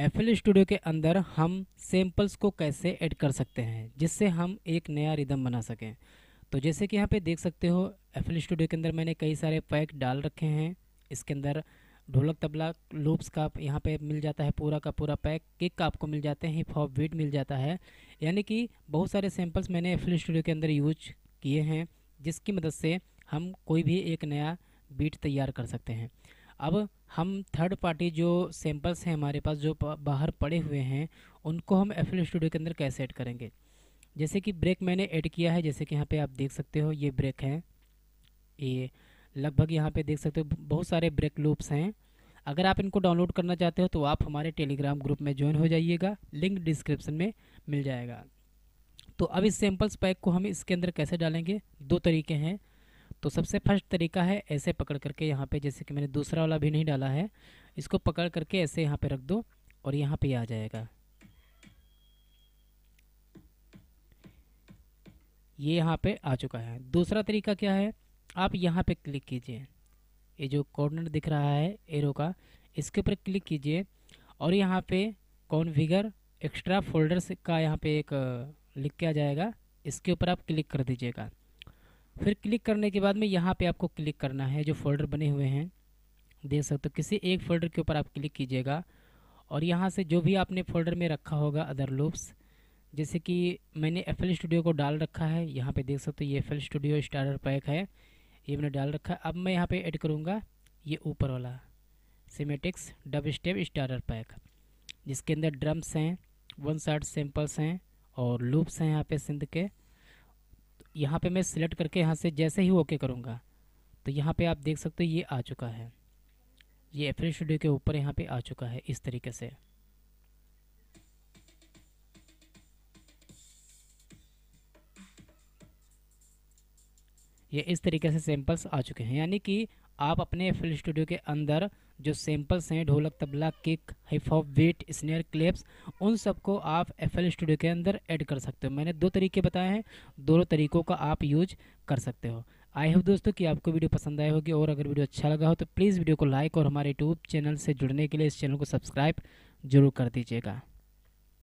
F studio के अंदर हम सैम्पल्स को कैसे ऐड कर सकते हैं जिससे हम एक नया रिदम बना सकें तो जैसे कि यहाँ पे देख सकते हो एफ स्टूडियो के अंदर मैंने कई सारे पैक डाल रखे हैं इसके अंदर ढोलक तबला लूप्स का यहाँ पे मिल जाता है पूरा का पूरा पैक किक का आपको मिल जाते हैं हिप हॉप बीट मिल जाता है यानी कि बहुत सारे सैम्पल्स मैंने एफ स्टूडियो के अंदर यूज किए हैं जिसकी मदद से हम कोई भी एक नया बीट तैयार कर सकते हैं अब हम थर्ड पार्टी जो सैम्पल्स हैं हमारे पास जो बाहर पड़े हुए हैं उनको हम एफ स्टूडियो के अंदर कैसे ऐड करेंगे जैसे कि ब्रेक मैंने ऐड किया है जैसे कि यहाँ पे आप देख सकते हो ये ब्रेक है ये लगभग यहाँ पे देख सकते हो बहुत सारे ब्रेक लूप्स हैं अगर आप इनको डाउनलोड करना चाहते हो तो आप हमारे टेलीग्राम ग्रुप में ज्वाइन हो जाइएगा लिंक डिस्क्रिप्सन में मिल जाएगा तो अब इस सैम्पल्स पैक को हम इसके अंदर कैसे डालेंगे दो तरीके हैं तो सबसे फर्स्ट तरीका है ऐसे पकड़ करके यहाँ पे जैसे कि मैंने दूसरा वाला भी नहीं डाला है इसको पकड़ करके ऐसे यहाँ पे रख दो और यहाँ पे आ जाएगा ये यहाँ पे आ चुका है दूसरा तरीका क्या है आप यहाँ पे क्लिक कीजिए ये जो कॉर्नर दिख रहा है एरो का इसके ऊपर क्लिक कीजिए और यहाँ पे कॉन्फिगर एक्स्ट्रा फोल्डर्स का यहाँ पे एक लिख किया जाएगा इसके ऊपर आप क्लिक कर दीजिएगा फिर क्लिक करने के बाद में यहाँ पे आपको क्लिक करना है जो फोल्डर बने हुए हैं देख सकते हो किसी एक फोल्डर के ऊपर आप क्लिक कीजिएगा और यहाँ से जो भी आपने फोल्डर में रखा होगा अदर लूप्स जैसे कि मैंने एफ स्टूडियो को डाल रखा है यहाँ पे देख सकते हो ये एफ स्टूडियो स्टार्टर पैक है ये मैंने डाल रखा है अब मैं यहाँ पर एड करूँगा ये ऊपर वाला Cymatics dubstep starter pack जिसके अंदर ड्रम्स हैं वन साइड सैंपल्स हैं और लूप्स हैं यहाँ पे सिंध के यहाँ पे मैं सिलेक्ट करके यहाँ से जैसे ही ओके करूँगा तो यहाँ पे आप देख सकते हो ये आ चुका है ये एफ वीडियो के ऊपर यहाँ पे आ चुका है इस तरीके से ये इस तरीके से सैम्पल्स आ चुके हैं यानी कि आप अपने फील्ड स्टूडियो के अंदर जो सैंपल्स हैं dholak tabla kick hip hop wet snare clips उन सबको आप एफ एल स्टूडियो के अंदर ऐड कर सकते हो मैंने दो तरीके बताए हैं दोनों तरीकों का आप यूज कर सकते हो आई होप दोस्तों कि आपको वीडियो पसंद आई होगी और अगर वीडियो अच्छा लगा हो तो प्लीज़ वीडियो को लाइक और हमारे यूट्यूब चैनल से जुड़ने के लिए इस चैनल को सब्सक्राइब जरूर कर दीजिएगा